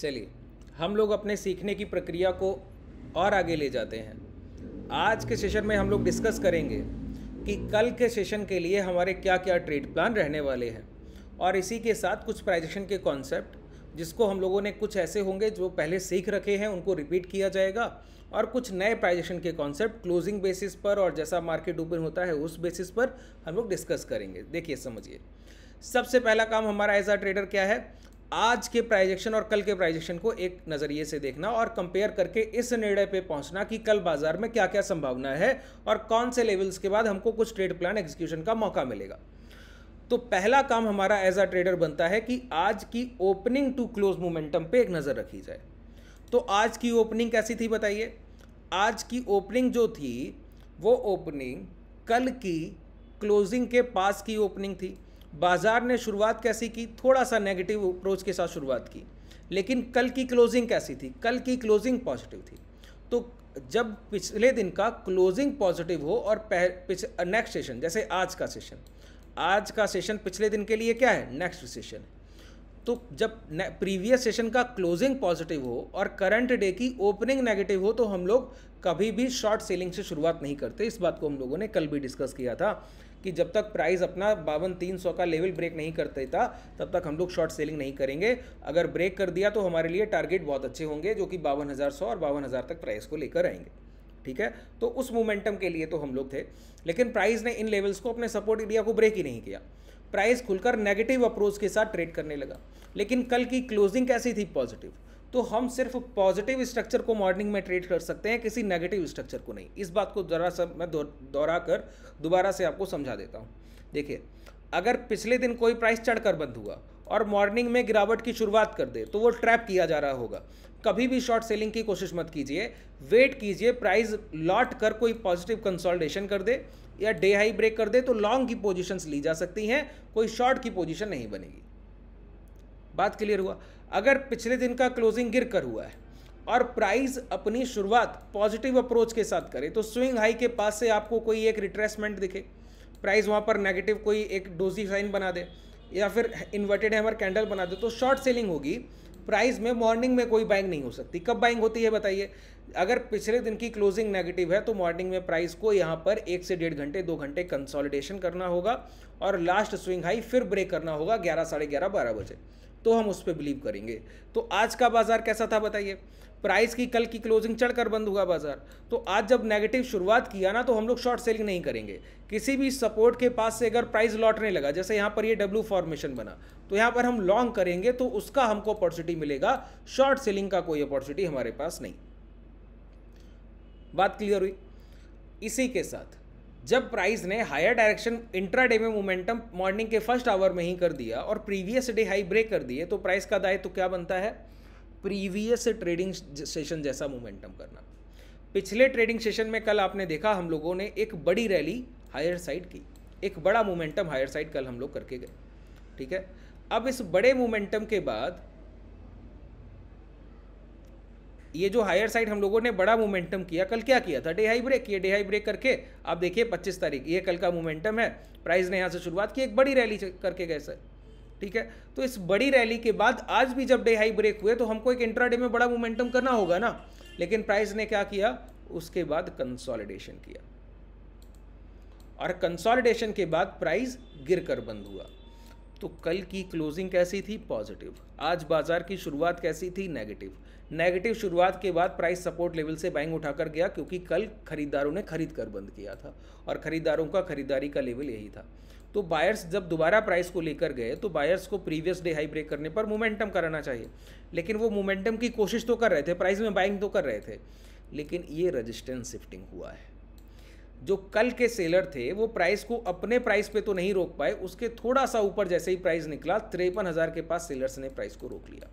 चलिए हम लोग अपने सीखने की प्रक्रिया को और आगे ले जाते हैं आज के सेशन में हम लोग डिस्कस करेंगे कि कल के सेशन के लिए हमारे क्या क्या ट्रेड प्लान रहने वाले हैं और इसी के साथ कुछ प्राइजेशन के कॉन्सेप्ट जिसको हम लोगों ने कुछ ऐसे होंगे जो पहले सीख रखे हैं उनको रिपीट किया जाएगा और कुछ नए प्राइजेशन के कॉन्सेप्ट क्लोजिंग बेसिस पर और जैसा मार्केट ओपन होता है उस बेसिस पर हम लोग डिस्कस करेंगे देखिए समझिए सबसे पहला काम हमारा एज आ ट्रेडर क्या है आज के प्राइजेक्शन और कल के प्राइजेक्शन को एक नज़रिए से देखना और कंपेयर करके इस निर्णय पे पहुंचना कि कल बाजार में क्या क्या संभावना है और कौन से लेवल्स के बाद हमको कुछ ट्रेड प्लान एग्जीक्यूशन का मौका मिलेगा तो पहला काम हमारा एज अ ट्रेडर बनता है कि आज की ओपनिंग टू क्लोज मोमेंटम पे एक नज़र रखी जाए तो आज की ओपनिंग कैसी थी बताइए आज की ओपनिंग जो थी वो ओपनिंग कल की क्लोजिंग के पास की ओपनिंग थी बाज़ार ने शुरुआत कैसी की थोड़ा सा नेगेटिव अप्रोच के साथ शुरुआत की लेकिन कल की क्लोजिंग कैसी थी कल की क्लोजिंग पॉजिटिव थी तो जब पिछले दिन का क्लोजिंग पॉजिटिव हो और नेक्स्ट सेशन जैसे आज का सेशन आज का सेशन पिछले दिन के लिए क्या है नेक्स्ट सेशन तो जब प्रीवियस सेशन का क्लोजिंग पॉजिटिव हो और करंट डे की ओपनिंग नेगेटिव हो तो हम लोग कभी भी शॉर्ट सेलिंग से शुरुआत नहीं करते इस बात को हम लोगों ने कल भी डिस्कस किया था कि जब तक प्राइस अपना बावन तीन सौ का लेवल ब्रेक नहीं करते था तब तक हम लोग शॉर्ट सेलिंग नहीं करेंगे अगर ब्रेक कर दिया तो हमारे लिए टारगेट बहुत अच्छे होंगे जो कि बावन हज़ार सौ और बावन हज़ार तक प्राइस को लेकर आएंगे ठीक है तो उस मोमेंटम के लिए तो हम लोग थे लेकिन प्राइस ने इन लेवल्स को अपने सपोर्ट एरिया को ब्रेक ही नहीं किया प्राइस खुलकर नेगेटिव अप्रोच के साथ ट्रेड करने लगा लेकिन कल की क्लोजिंग कैसी थी पॉजिटिव तो हम सिर्फ पॉजिटिव स्ट्रक्चर को मॉर्निंग में ट्रेड कर सकते हैं किसी नेगेटिव स्ट्रक्चर को नहीं इस बात को ज़रा सा मैं दोहरा कर दोबारा से आपको समझा देता हूँ देखिए अगर पिछले दिन कोई प्राइस चढ़कर बंद हुआ और मॉर्निंग में गिरावट की शुरुआत कर दे तो वो ट्रैप किया जा रहा होगा कभी भी शॉर्ट सेलिंग की कोशिश मत कीजिए वेट कीजिए प्राइस लौट कर कोई पॉजिटिव कंसोल्टेशन कर दे या डे हाई ब्रेक कर दे तो लॉन्ग की पोजीशंस ली जा सकती हैं कोई शॉर्ट की पोजीशन नहीं बनेगी बात क्लियर हुआ अगर पिछले दिन का क्लोजिंग गिर कर हुआ है और प्राइस अपनी शुरुआत पॉजिटिव अप्रोच के साथ करे तो स्विंग हाई के पास से आपको कोई एक रिट्रेसमेंट दिखे प्राइस वहाँ पर नेगेटिव कोई एक डोजी साइन बना दे या फिर इन्वर्टेड हैमर कैंडल बना दे तो शॉर्ट सेलिंग होगी प्राइस में मॉर्निंग में कोई बाइंग नहीं हो सकती कब बाइंग होती है बताइए अगर पिछले दिन की क्लोजिंग नेगेटिव है तो मॉर्निंग में प्राइस को यहाँ पर एक से डेढ़ घंटे दो घंटे कंसोलिडेशन करना होगा और लास्ट स्विंग हाई फिर ब्रेक करना होगा ग्यारह साढ़े ग्यारह बारह बजे तो हम उस पर बिलीव करेंगे तो आज का बाज़ार कैसा था बताइए प्राइस की कल की क्लोजिंग चढ़कर बंद हुआ बाज़ार तो आज जब नेगेटिव शुरुआत किया ना तो हम लोग शॉर्ट सेलिंग नहीं करेंगे किसी भी सपोर्ट के पास से अगर प्राइस लौटने लगा जैसे यहाँ पर ये डब्ल्यू फॉर्मेशन बना तो यहाँ पर हम लॉन्ग करेंगे तो उसका हमको अपॉर्चुनिटी मिलेगा शॉर्ट सेलिंग का कोई अपॉर्चुनिटी हमारे पास नहीं बात क्लियर हुई इसी के साथ जब प्राइस ने हायर डायरेक्शन इंट्राडे में मोमेंटम मॉर्निंग के फर्स्ट आवर में ही कर दिया और प्रीवियस डे हाई ब्रेक कर दिए तो प्राइस का दायित्व तो क्या बनता है प्रीवियस ट्रेडिंग सेशन जैसा मोमेंटम करना पिछले ट्रेडिंग सेशन में कल आपने देखा हम लोगों ने एक बड़ी रैली हायर साइड की एक बड़ा मोमेंटम हायर साइड कल हम लोग करके गए ठीक है अब इस बड़े मोमेंटम के बाद ये जो हायर साइड हम लोगों ने बड़ा मोमेंटम किया कल क्या किया था डे हाई ब्रेक ये डे हाई ब्रेक करके आप देखिए 25 तारीख ये कल का मोमेंटम है प्राइस ने यहाँ से शुरुआत की एक बड़ी रैली करके गए सर ठीक है तो इस बड़ी रैली के बाद आज भी जब डे हाई ब्रेक हुए तो हमको एक इंट्राडे में बड़ा मोमेंटम करना होगा ना लेकिन प्राइस ने क्या किया उसके बाद कंसोलिडेशन किया और कंसोलिडेशन के बाद प्राइस गिर कर बंद हुआ तो कल की क्लोजिंग कैसी थी पॉजिटिव आज बाजार की शुरुआत कैसी थी नेगेटिव नेगेटिव शुरुआत के बाद प्राइस सपोर्ट लेवल से बाइंग उठाकर गया क्योंकि कल खरीदारों ने खरीद कर बंद किया था और खरीदारों का खरीदारी का लेवल यही था तो बायर्स जब दोबारा प्राइस को लेकर गए तो बायर्स को प्रीवियस डे हाई ब्रेक करने पर मोमेंटम कराना चाहिए लेकिन वो मोमेंटम की कोशिश तो कर रहे थे प्राइस में बाइंग तो कर रहे थे लेकिन ये रजिस्टेंस शिफ्टिंग हुआ है जो कल के सेलर थे वो प्राइस को अपने प्राइस पे तो नहीं रोक पाए उसके थोड़ा सा ऊपर जैसे ही प्राइस निकला तिरपन हज़ार के पास सेलर्स ने प्राइस को रोक लिया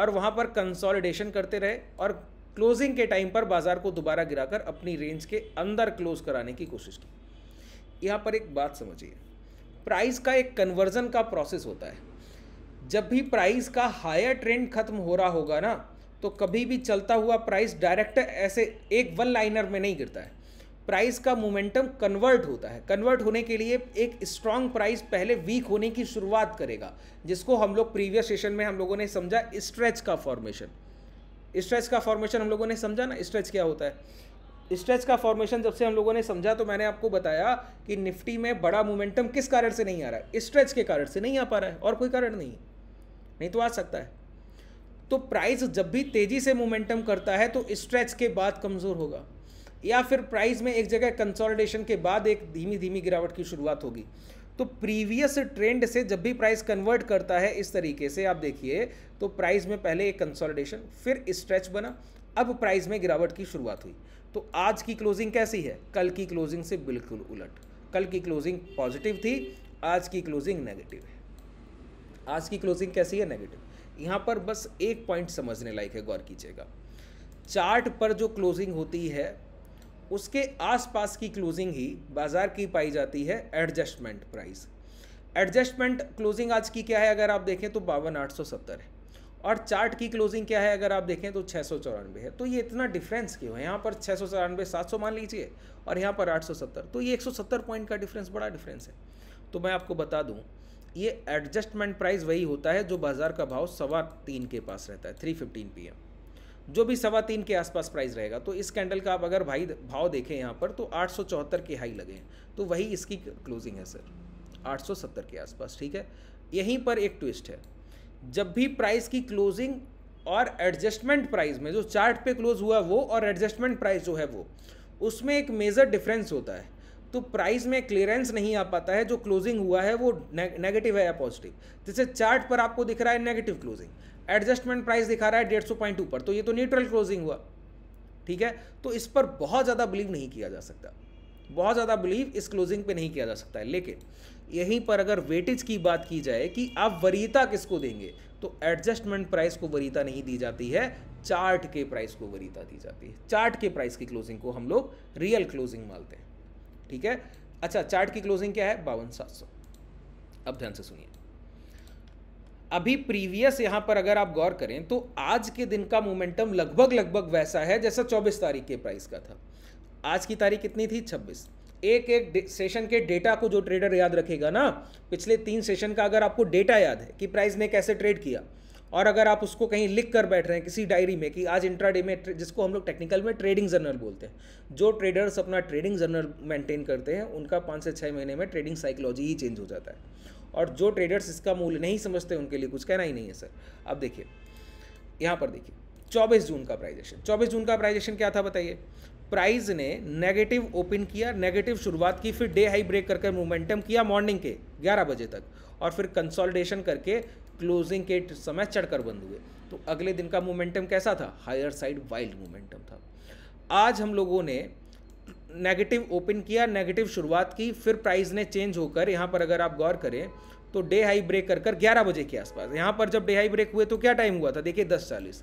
और वहाँ पर कंसोलिडेशन करते रहे और क्लोजिंग के टाइम पर बाज़ार को दोबारा गिराकर अपनी रेंज के अंदर क्लोज कराने की कोशिश की यहाँ पर एक बात समझिए प्राइस का एक कन्वर्जन का प्रोसेस होता है जब भी प्राइस का हायर ट्रेंड खत्म हो रहा होगा ना तो कभी भी चलता हुआ प्राइस डायरेक्ट ऐसे एक वन लाइनर में नहीं गिरता है प्राइस का मोमेंटम कन्वर्ट होता है कन्वर्ट होने के लिए एक स्ट्रांग प्राइस पहले वीक होने की शुरुआत करेगा जिसको हम लोग प्रीवियस सेशन में हम लोगों ने समझा स्ट्रेच का फॉर्मेशन स्ट्रेच का फॉर्मेशन हम लोगों ने समझा ना स्ट्रेच क्या होता है स्ट्रेच का फॉर्मेशन जब से हम लोगों ने समझा तो मैंने आपको बताया कि निफ्टी में बड़ा मोमेंटम किस कारण से नहीं आ रहा है स्ट्रेच के कारण से नहीं आ पा रहा है और कोई कारण नहीं नहीं तो आ सकता है तो प्राइस जब भी तेज़ी से मोमेंटम करता है तो स्ट्रेच के बाद कमज़ोर होगा या फिर प्राइस में एक जगह कंसोलिडेशन के बाद एक धीमी धीमी गिरावट की शुरुआत होगी तो प्रीवियस ट्रेंड से जब भी प्राइस कन्वर्ट करता है इस तरीके से आप देखिए तो प्राइस में पहले एक कंसोलिडेशन फिर स्ट्रेच बना अब प्राइस में गिरावट की शुरुआत हुई तो आज की क्लोजिंग कैसी है कल की क्लोजिंग से बिल्कुल उलट कल की क्लोजिंग पॉजिटिव थी आज की क्लोजिंग नेगेटिव है आज की क्लोजिंग कैसी है नेगेटिव यहाँ पर बस एक पॉइंट समझने लायक है गौर कीजिएगा चार्ट पर जो क्लोजिंग होती है उसके आसपास की क्लोजिंग ही बाज़ार की पाई जाती है एडजस्टमेंट प्राइस एडजस्टमेंट क्लोजिंग आज की क्या है अगर आप देखें तो बावन आठ सौ सत्तर है और चार्ट की क्लोजिंग क्या है अगर आप देखें तो छः सौ चौरानवे है तो ये इतना डिफरेंस क्यों है यहाँ पर छः सौ चौरानवे सात सौ मान लीजिए और यहाँ पर आठ सौ सत्तर तो ये एक सौ सत्तर पॉइंट का डिफरेंस बड़ा डिफरेंस है तो मैं आपको बता दूँ ये एडजस्टमेंट प्राइस वही होता है जो बाज़ार का भाव सवा तीन के पास रहता है थ्री फिफ्टीन पी एम जो भी सवा तीन के आसपास प्राइस रहेगा तो इस कैंडल का आप अगर भाई भाव देखें यहाँ पर तो आठ के हाई लगे हैं तो वही इसकी क्लोजिंग है सर आठ के आसपास ठीक है यहीं पर एक ट्विस्ट है जब भी प्राइस की क्लोजिंग और एडजस्टमेंट प्राइस में जो चार्ट पे क्लोज हुआ वो और एडजस्टमेंट प्राइस जो है वो उसमें एक मेजर डिफरेंस होता है तो प्राइस में क्लियरेंस नहीं आ पाता है जो क्लोजिंग हुआ है वो नेगेटिव है या पॉजिटिव जैसे चार्ट पर आपको दिख रहा है नेगेटिव क्लोजिंग एडजस्टमेंट प्राइस दिखा रहा है डेढ़ सौ पॉइंट ऊपर तो ये तो न्यूट्रल क्लोजिंग हुआ ठीक है तो इस पर बहुत ज़्यादा बिलीव नहीं किया जा सकता बहुत ज़्यादा बिलीव इस क्लोजिंग पे नहीं किया जा सकता है लेकिन यहीं पर अगर वेटेज की बात की जाए कि आप वरीयता किसको देंगे तो एडजस्टमेंट प्राइस को वरीयता नहीं दी जाती है चार्ट के प्राइस को वरीयता दी जाती है चार्ट के प्राइस की क्लोजिंग को हम लोग रियल क्लोजिंग मानते हैं ठीक है अच्छा चार्ट की क्लोजिंग क्या है बावन सात सौ अब ध्यान से सुनिए अभी प्रीवियस यहां पर अगर आप गौर करें तो आज के दिन का मोमेंटम लगभग लगभग वैसा है जैसा चौबीस तारीख के प्राइस का था आज की तारीख कितनी थी छब्बीस एक एक सेशन के डेटा को जो ट्रेडर याद रखेगा ना पिछले तीन सेशन का अगर आपको डेटा याद है कि प्राइस ने कैसे ट्रेड किया और अगर आप उसको कहीं लिख कर बैठ रहे हैं किसी डायरी में कि आज इंट्राडे में जिसको हम लोग टेक्निकल में ट्रेडिंग जर्नल बोलते हैं जो ट्रेडर्स अपना ट्रेडिंग जर्नल मेंटेन करते हैं उनका पाँच से छः महीने में ट्रेडिंग साइकोलॉजी ही चेंज हो जाता है और जो ट्रेडर्स इसका मूल्य नहीं समझते उनके लिए कुछ कहना ही नहीं है सर अब देखिए यहाँ पर देखिए चौबीस जून का प्राइजेशन चौबीस जून का प्राइजेशन क्या था बताइए प्राइज ने नेगेटिव ओपन किया नेगेटिव शुरुआत की फिर डे हाई ब्रेक करके मोमेंटम किया मॉर्निंग के 11 बजे तक और फिर कंसोलिडेशन करके क्लोजिंग के समय चढ़कर बंद हुए तो अगले दिन का मोमेंटम कैसा था हायर साइड वाइल्ड मोमेंटम था आज हम लोगों ने नेगेटिव ओपन किया नेगेटिव शुरुआत की फिर प्राइस ने चेंज होकर यहाँ पर अगर आप गौर करें तो डे हाई ब्रेक कर कर ग्यारह बजे के आसपास यहाँ पर जब डे हाई ब्रेक हुए तो क्या टाइम हुआ था देखिए दस चालीस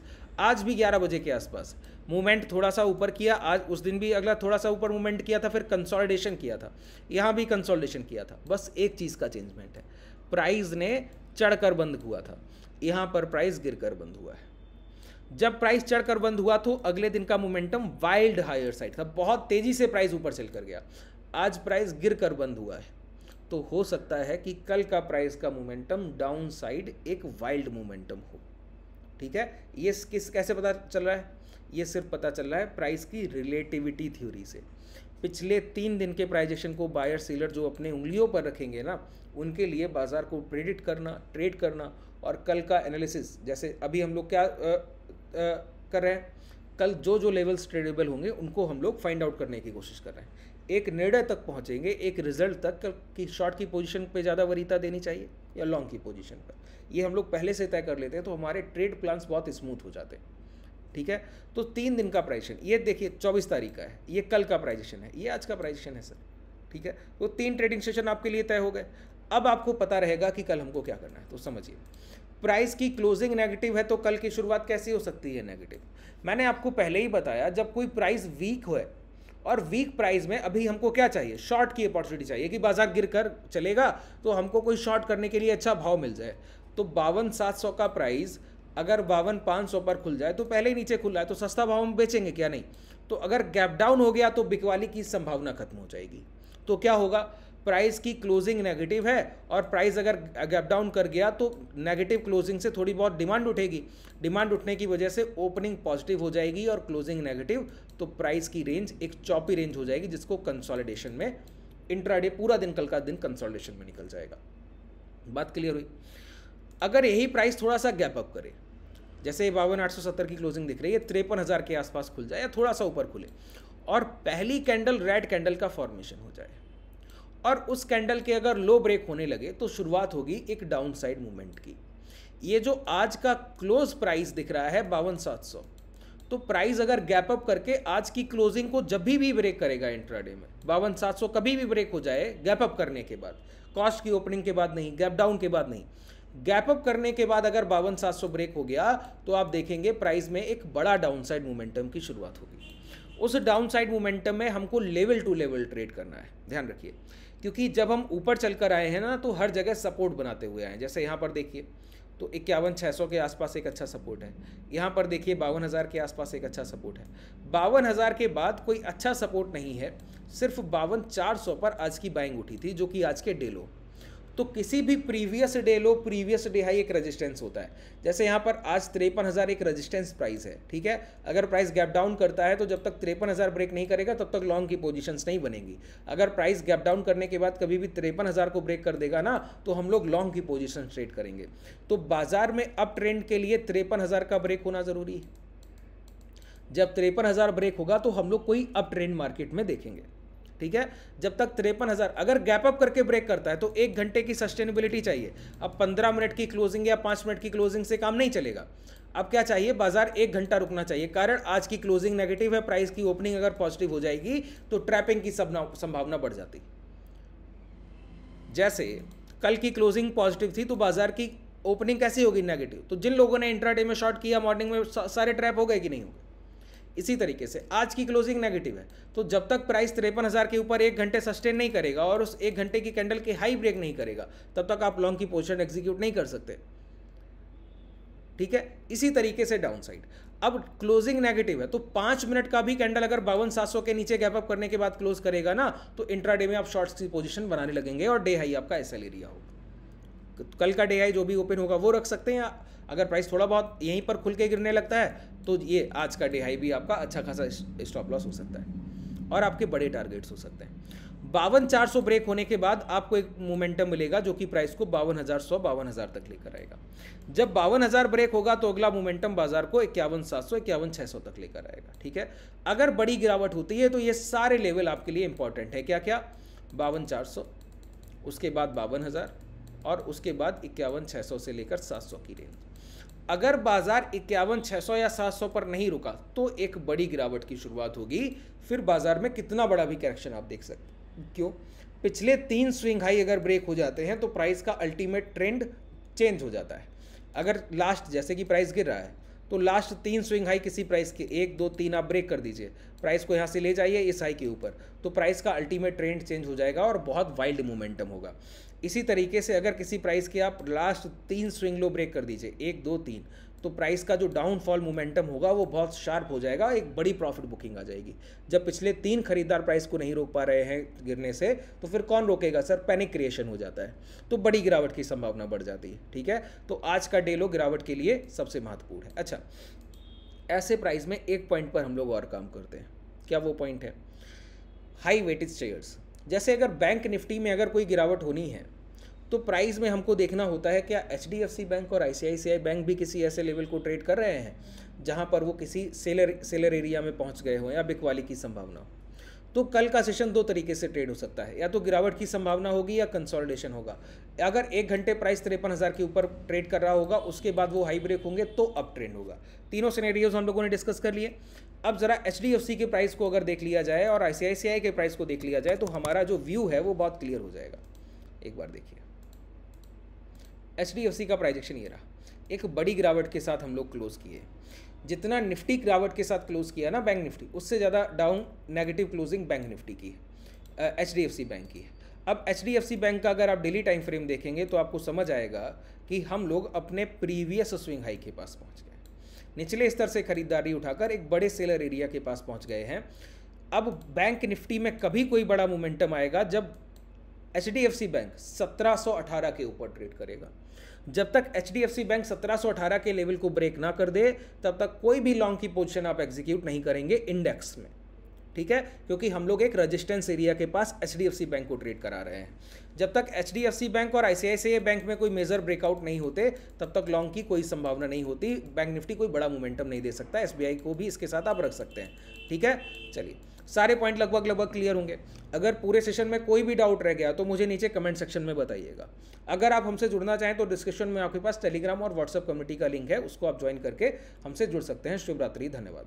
आज भी ग्यारह बजे के आसपास मूवमेंट थोड़ा सा ऊपर किया आज उस दिन भी अगला थोड़ा सा ऊपर मूवमेंट किया था फिर कंसोलिडेशन किया था यहाँ भी कंसोलिडेशन किया था बस एक चीज़ का चेंजमेंट है प्राइस ने चढ़कर बंद हुआ था यहाँ पर प्राइस गिरकर बंद हुआ है जब प्राइस चढ़कर बंद हुआ तो अगले दिन का मोमेंटम वाइल्ड हायर साइड था बहुत तेजी से प्राइस ऊपर चल कर गया आज प्राइस गिर कर बंद हुआ है तो हो सकता है कि कल का प्राइस का मोमेंटम डाउन साइड एक वाइल्ड मोमेंटम हो ठीक है ये किस कैसे पता चल रहा है ये सिर्फ पता चल रहा है प्राइस की रिलेटिविटी थ्योरी से पिछले तीन दिन के प्राइजेशन को बायर सेलर जो अपने उंगलियों पर रखेंगे ना उनके लिए बाजार को प्रेडिक्ट करना ट्रेड करना और कल का एनालिसिस जैसे अभी हम लोग क्या आ, आ, कर रहे हैं कल जो जो लेवल्स ट्रेडेबल होंगे उनको हम लोग फाइंड आउट करने की कोशिश कर रहे हैं एक निर्णय तक पहुंचेंगे एक रिजल्ट तक कल की शॉर्ट की पोजीशन पे ज़्यादा वरीता देनी चाहिए या लॉन्ग की पोजीशन पर ये हम लोग पहले से तय कर लेते हैं तो हमारे ट्रेड प्लान्स बहुत स्मूथ हो जाते हैं ठीक है तो तीन दिन का प्राइजेशन ये देखिए चौबीस तारीख का है ये कल का प्राइजेशन है ये आज का प्राइजेशन है सर ठीक है तो तीन ट्रेडिंग सेशन आपके लिए तय हो गए अब आपको पता रहेगा कि कल हमको क्या करना है तो समझिए प्राइस की क्लोजिंग नेगेटिव है तो कल की शुरुआत कैसी हो सकती है नेगेटिव मैंने आपको पहले ही बताया जब कोई प्राइस वीक हो और वीक प्राइस में अभी हमको क्या चाहिए शॉर्ट की अपॉर्चुनिटी चाहिए कि बाजार गिर कर चलेगा तो हमको कोई शॉर्ट करने के लिए अच्छा भाव मिल जाए तो बावन सात सौ का प्राइस अगर बावन पाँच सौ पर खुल जाए तो पहले ही नीचे खुल रहा है तो सस्ता भाव में बेचेंगे क्या नहीं तो अगर गैप डाउन हो गया तो बिकवाली की संभावना खत्म हो जाएगी तो क्या होगा प्राइस की क्लोजिंग नेगेटिव है और प्राइस अगर गैप डाउन कर गया तो नेगेटिव क्लोजिंग से थोड़ी बहुत डिमांड उठेगी डिमांड उठने की वजह से ओपनिंग पॉजिटिव हो जाएगी और क्लोजिंग नेगेटिव तो प्राइस की रेंज एक चौपी रेंज हो जाएगी जिसको कंसोलिडेशन में इंट्राडे पूरा दिन कल का दिन कंसोलिडेशन में निकल जाएगा बात क्लियर हुई अगर यही प्राइस थोड़ा सा गैप अप करे जैसे बावन आठ सौ सत्तर की क्लोजिंग दिख रही है तिरपन हज़ार के आसपास खुल जाए या थोड़ा सा ऊपर खुले और पहली कैंडल रेड कैंडल का फॉर्मेशन हो जाए और उस कैंडल के अगर लो ब्रेक होने लगे तो शुरुआत होगी एक डाउन साइड मूवमेंट की ये जो आज का क्लोज प्राइस दिख रहा है बावन सात सौ तो प्राइस अगर गैप अप करके आज की क्लोजिंग को जब भी ब्रेक करेगा इंट्राडे में बावन सात सौ कभी भी ब्रेक हो जाए गैप अप करने के बाद कॉस्ट की ओपनिंग के बाद नहीं गैप डाउन के बाद नहीं गैप अप करने के बाद अगर बावन सात सौ ब्रेक हो गया तो आप देखेंगे प्राइस में एक बड़ा डाउनसाइड मोमेंटम की शुरुआत होगी उस डाउनसाइड मोमेंटम में हमको लेवल टू लेवल ट्रेड करना है ध्यान रखिए क्योंकि जब हम ऊपर चल कर आए हैं ना तो हर जगह सपोर्ट बनाते हुए आए हैं जैसे यहाँ पर देखिए तो इक्यावन छः सौ के आसपास एक अच्छा सपोर्ट है यहाँ पर देखिए बावन हज़ार के आसपास एक अच्छा सपोर्ट है बावन हज़ार के बाद कोई अच्छा सपोर्ट नहीं है सिर्फ बावन चार सौ पर आज की बाइंग उठी थी जो कि आज के डे लो तो किसी भी previous day low previous day high एक रेजिस्टेंस होता है जैसे यहाँ पर आज तिरपन हज़ार एक रेजिस्टेंस प्राइस है ठीक है अगर प्राइस गैप डाउन करता है तो जब तक तिरपन हज़ार ब्रेक नहीं करेगा तब तक लॉन्ग की पोजिशंस नहीं बनेंगी अगर प्राइस गैप डाउन करने के बाद कभी भी तिरपन हज़ार को ब्रेक कर देगा ना तो हम लोग लॉन्ग की पोजिशन ट्रेड करेंगे तो बाजार में अप ट्रेंड के लिए तिरपन हज़ार का ब्रेक होना ज़रूरी है जब तिरपन हज़ार ब्रेक होगा तो हम लोग कोई अप ट्रेंड मार्केट में देखेंगे ठीक है जब तक तिरपन हज़ार अगर गैप अप करके ब्रेक करता है तो एक घंटे की सस्टेनेबिलिटी चाहिए अब पंद्रह मिनट की क्लोजिंग या पाँच मिनट की क्लोजिंग से काम नहीं चलेगा अब क्या चाहिए बाजार एक घंटा रुकना चाहिए कारण आज की क्लोजिंग नेगेटिव है प्राइस की ओपनिंग अगर पॉजिटिव हो जाएगी तो ट्रैपिंग की संभावना बढ़ जाती जैसे कल की क्लोजिंग पॉजिटिव थी तो बाजार की ओपनिंग कैसी होगी नेगेटिव तो जिन लोगों ने इंट्राडे में शॉर्ट किया मॉर्निंग में सारे ट्रैप हो गए कि नहीं हो गए इसी तरीके से आज की क्लोजिंग नेगेटिव है तो जब तक प्राइस तिरपन हज़ार के ऊपर एक घंटे सस्टेन नहीं करेगा और उस एक घंटे की कैंडल के हाई ब्रेक नहीं करेगा तब तक आप लॉन्ग की पोजिशन एग्जीक्यूट नहीं कर सकते ठीक है इसी तरीके से डाउन साइड अब क्लोजिंग नेगेटिव है तो पांच मिनट का भी कैंडल अगर बावन सात सौ के नीचे गैप अप करने के बाद क्लोज करेगा ना तो इंट्राडे में आप शॉर्ट्स की पोजीशन बनाने लगेंगे और डे हाई आपका ऐसा एरिया होगा कल का डे हाई जो भी ओपन होगा वो रख सकते हैं अगर प्राइस थोड़ा बहुत यहीं पर खुल के गिरने लगता है तो ये आज का डे हाई भी आपका अच्छा खासा स्टॉप लॉस हो सकता है और आपके बड़े टारगेट्स हो सकते हैं बावन चार सौ ब्रेक होने के बाद आपको एक मोमेंटम मिलेगा जो कि प्राइस को बावन हज़ार सौ बावन हज़ार तक लेकर आएगा जब बावन हज़ार ब्रेक होगा तो अगला मोमेंटम बाजार को इक्यावन सात सौ इक्यावन छः सौ तक लेकर आएगा ठीक है अगर बड़ी गिरावट होती है तो ये सारे लेवल आपके लिए इंपॉर्टेंट है क्या क्या बावन चार सौ उसके बाद बावन हज़ार और उसके बाद इक्यावन छः सौ से लेकर सात सौ की रेंज अगर बाजार इक्यावन सौ या 700 पर नहीं रुका तो एक बड़ी गिरावट की शुरुआत होगी फिर बाजार में कितना बड़ा भी करेक्शन आप देख सकते क्यों पिछले तीन स्विंग हाई अगर ब्रेक हो जाते हैं तो प्राइस का अल्टीमेट ट्रेंड चेंज हो जाता है अगर लास्ट जैसे कि प्राइस गिर रहा है तो लास्ट तीन स्विंग हाई किसी प्राइस के एक दो तीन आप ब्रेक कर दीजिए प्राइस को यहाँ से ले जाइए इस हाई के ऊपर तो प्राइस का अल्टीमेट ट्रेंड चेंज हो जाएगा और बहुत वाइल्ड मोमेंटम होगा इसी तरीके से अगर किसी प्राइस के आप लास्ट तीन स्विंग लो ब्रेक कर दीजिए एक दो तीन तो प्राइस का जो डाउनफॉल मोमेंटम होगा वो बहुत शार्प हो जाएगा एक बड़ी प्रॉफिट बुकिंग आ जाएगी जब पिछले तीन खरीदार प्राइस को नहीं रोक पा रहे हैं गिरने से तो फिर कौन रोकेगा सर पैनिक क्रिएशन हो जाता है तो बड़ी गिरावट की संभावना बढ़ जाती है ठीक है तो आज का डे लो गिरावट के लिए सबसे महत्वपूर्ण है अच्छा ऐसे प्राइस में एक पॉइंट पर हम लोग और काम करते हैं क्या वो पॉइंट है हाई वेटेज चेयर्स जैसे अगर बैंक निफ्टी में अगर कोई गिरावट होनी है तो प्राइस में हमको देखना होता है क्या एच बैंक और आई बैंक भी किसी ऐसे लेवल को ट्रेड कर रहे हैं जहाँ पर वो किसी सेलर सेलर एरिया में पहुँच गए हों या बिकवाली की संभावना हो तो कल का सेशन दो तरीके से ट्रेड हो सकता है या तो गिरावट की संभावना होगी या कंसोलिडेशन होगा अगर एक घंटे प्राइस तिरपन हज़ार के ऊपर ट्रेड कर रहा होगा उसके बाद वो हाई ब्रेक होंगे तो अप ट्रेंड होगा तीनों सिनेरियोज हम लोगों ने डिस्कस कर लिए अब ज़रा एच डी एफ सी के प्राइस को अगर देख लिया जाए और आई सी सी आई आई के प्राइस को देख लिया जाए तो हमारा जो व्यू है वो बहुत क्लियर हो जाएगा एक बार देखिए एच डी एफ सी का प्राइजेक्शन ये रहा एक बड़ी गिरावट के साथ हम लोग क्लोज़ किए जितना निफ्टी गिरावट के साथ क्लोज़ किया ना बैंक निफ्टी उससे ज़्यादा down negative closing bank Nifty की है एच बैंक की है अब H D F C bank का अगर आप डेली टाइम फ्रेम देखेंगे तो आपको समझ आएगा कि हम लोग अपने प्रीवियस स्विंग हाई के पास पहुँच गए निचले स्तर से खरीदारी उठाकर एक बड़े सेलर एरिया के पास पहुंच गए हैं अब बैंक निफ्टी में कभी कोई बड़ा मोमेंटम आएगा जब एच बैंक 1718 के ऊपर ट्रेड करेगा जब तक एच बैंक 1718 के लेवल को ब्रेक ना कर दे तब तक कोई भी लॉन्ग की पोजीशन आप एग्जीक्यूट नहीं करेंगे इंडेक्स में ठीक है क्योंकि हम लोग एक रजिस्टेंस एरिया के पास एच बैंक को ट्रेड करा रहे हैं जब तक एच बैंक और आई बैंक में कोई मेजर ब्रेकआउट नहीं होते तब तक लॉन्ग की कोई संभावना नहीं होती बैंक निफ्टी कोई बड़ा मोमेंटम नहीं दे सकता एस को भी इसके साथ आप रख सकते हैं ठीक है चलिए सारे पॉइंट लगभग लगभग क्लियर होंगे अगर पूरे सेशन में कोई भी डाउट रह गया तो मुझे नीचे कमेंट सेक्शन में बताइएगा अगर आप हमसे जुड़ना चाहें तो डिस्क्रिप्शन में आपके पास टेलीग्राम और व्हाट्सअप कम्युनिटी का लिंक है उसको आप ज्वाइन करके हमसे जुड़ सकते हैं शुभरात्रि धन्यवाद